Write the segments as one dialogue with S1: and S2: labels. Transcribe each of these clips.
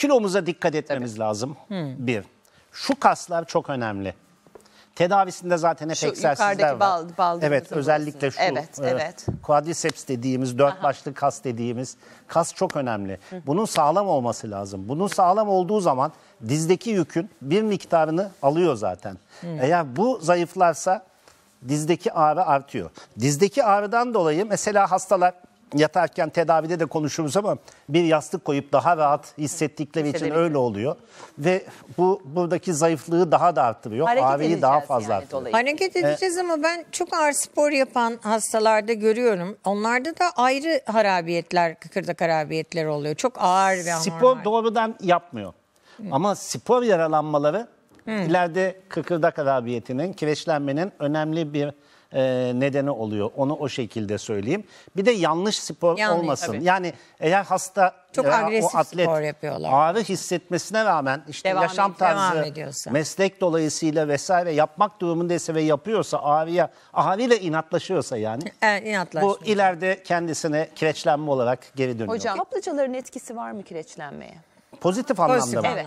S1: Kilomuza dikkat etmemiz evet. lazım. Hmm. Bir. Şu kaslar çok önemli. Tedavisinde zaten hep egzersizler var. Bal, bal evet özellikle şu evet, e, evet. quadriceps dediğimiz dört Aha. başlı kas dediğimiz kas çok önemli. Hı. Bunun sağlam olması lazım. Bunun sağlam olduğu zaman dizdeki yükün bir miktarını alıyor zaten. Hı. Eğer bu zayıflarsa dizdeki ağrı artıyor. Dizdeki ağrıdan dolayı mesela hastalar yatarken tedavide de konuşuruz ama bir yastık koyup daha rahat hissettikleri için öyle oluyor. Ve bu buradaki zayıflığı daha da arttırıyor. Hareket Ağrıyı daha fazla yani arttırıyor. Hareket edeceğiz
S2: ama ben çok ağır spor yapan hastalarda görüyorum. Onlarda da ayrı harabiyetler, kıkırdak harabiyetler oluyor. Çok ağır ve anormal. Spor
S1: doğrudan yapmıyor. Ama spor yaralanmaları Hı. İleride kıkırdak harabiyetinin, kireçlenmenin önemli bir e, nedeni oluyor. Onu o şekilde söyleyeyim. Bir de yanlış spor Yanlış, olmasın. tabii. Yani eğer hasta Çok veya agresif spor yapıyorlar. ağrı hissetmesine rağmen işte Devam yaşam et- tarzı, ediyorsa. meslek dolayısıyla vesaire yapmak durumundaysa ve yapıyorsa ağrıya, ağrıyla inatlaşıyorsa yani
S2: Evet, bu
S1: ileride kendisine kireçlenme olarak geri dönüyor. Hocam
S2: Kaplıcaların etkisi var mı kireçlenmeye?
S1: Pozitif anlamda mı? Evet.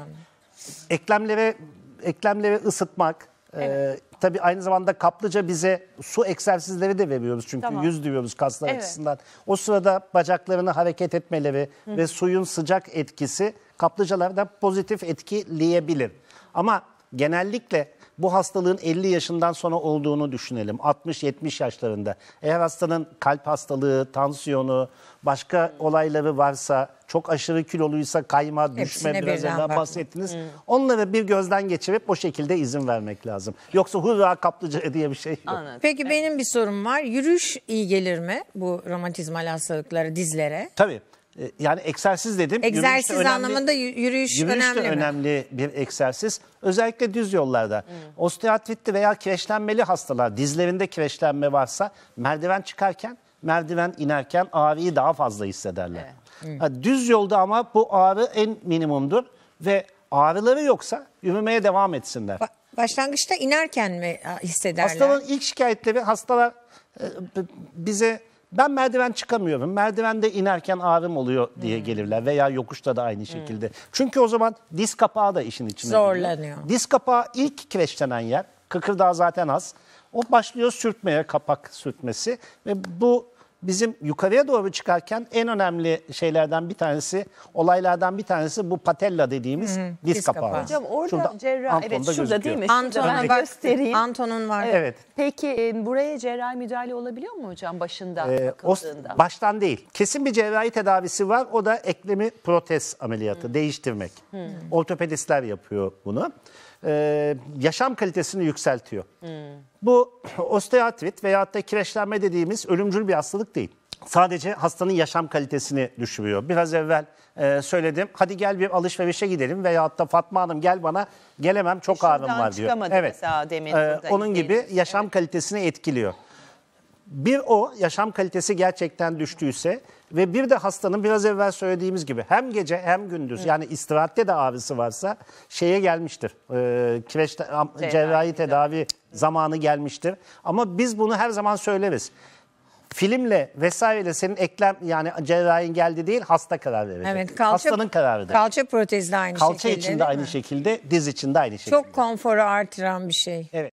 S1: Eklemlere eklemleri ısıtmak. E, evet. Ee, tabii aynı zamanda kaplıca bize su egzersizleri de veriyoruz çünkü tamam. yüz diyoruz kaslar evet. açısından. O sırada bacaklarını hareket etmeleri Hı. ve suyun sıcak etkisi kaplıcalarda pozitif etkileyebilir. Ama genellikle bu hastalığın 50 yaşından sonra olduğunu düşünelim. 60-70 yaşlarında. Eğer hastanın kalp hastalığı, tansiyonu, başka olayları varsa çok aşırı kiloluysa kayma, düşme Hepsine biraz birden bahsettiniz. Hmm. Onları bir gözden geçirip o şekilde izin vermek lazım. Yoksa hurra kaplıca diye bir şey yok. Anladım.
S2: Peki evet. benim bir sorum var. Yürüyüş iyi gelir mi bu romatizmal hastalıkları dizlere?
S1: Tabii. E, yani egzersiz dedim. Egzersiz yürüyüş de önemli, anlamında
S2: yürüyüş, yürüyüş önemli de mi?
S1: önemli bir egzersiz. Özellikle düz yollarda. Hmm. Osteoartritli veya kireçlenmeli hastalar dizlerinde kireçlenme varsa merdiven çıkarken merdiven inerken ağrıyı daha fazla hissederler. Evet. Hmm. Düz yolda ama bu ağrı en minimumdur ve ağrıları yoksa yürümeye devam etsinler. Ba
S2: başlangıçta inerken mi hissederler? Hastaların
S1: ilk şikayetleri hastalar e, bize ben merdiven çıkamıyorum. Merdivende inerken ağrım oluyor diye hmm. gelirler veya yokuşta da aynı hmm. şekilde. Çünkü o zaman diz kapağı da işin içine giriyor. Zorlanıyor. Diz kapağı ilk kireçlenen yer. Kıkırdağı zaten az. O başlıyor sürtmeye, kapak sürtmesi ve bu bizim yukarıya doğru çıkarken en önemli şeylerden bir tanesi, olaylardan bir tanesi bu patella dediğimiz hı hı, diz, kapağı. kapağı. Hocam orada şurada, cerrah, Anton'da evet şurada gözüküyor. değil mi? Anton'un ben var, göstereyim.
S2: Anton'un var. Evet. Peki e, buraya cerrahi müdahale olabiliyor mu hocam başından ee, o, Baştan
S1: değil. Kesin bir cerrahi tedavisi var. O da eklemi protez ameliyatı, hı. değiştirmek. Hı. Ortopedistler yapıyor bunu e, yaşam kalitesini yükseltiyor. Hmm. Bu osteoartrit veya da kireçlenme dediğimiz ölümcül bir hastalık değil. Sadece hastanın yaşam kalitesini düşürüyor. Biraz evvel e, söyledim. Hadi gel bir alışverişe gidelim veya hatta Fatma Hanım gel bana gelemem çok Şuradan ağrım var diyor. Evet.
S2: Mesela demin ee, onun
S1: gibi yaşam evet. kalitesini etkiliyor. Bir o yaşam kalitesi gerçekten düştüyse ve bir de hastanın biraz evvel söylediğimiz gibi hem gece hem gündüz evet. yani istirahatte de ağrısı varsa şeye gelmiştir. E, kireç cerrahi, cerrahi tedavi de. zamanı gelmiştir. Ama biz bunu her zaman söyleriz. Filmle vesaireyle senin eklem yani cerrahin geldi değil hasta karar verecek. Evet, kalça, Hastanın kararıdır. Kalça
S2: protezi de aynı kalça şekilde. Kalça için de aynı
S1: şekilde, diz için de aynı şekilde.
S2: Çok konforu artıran bir şey. Evet.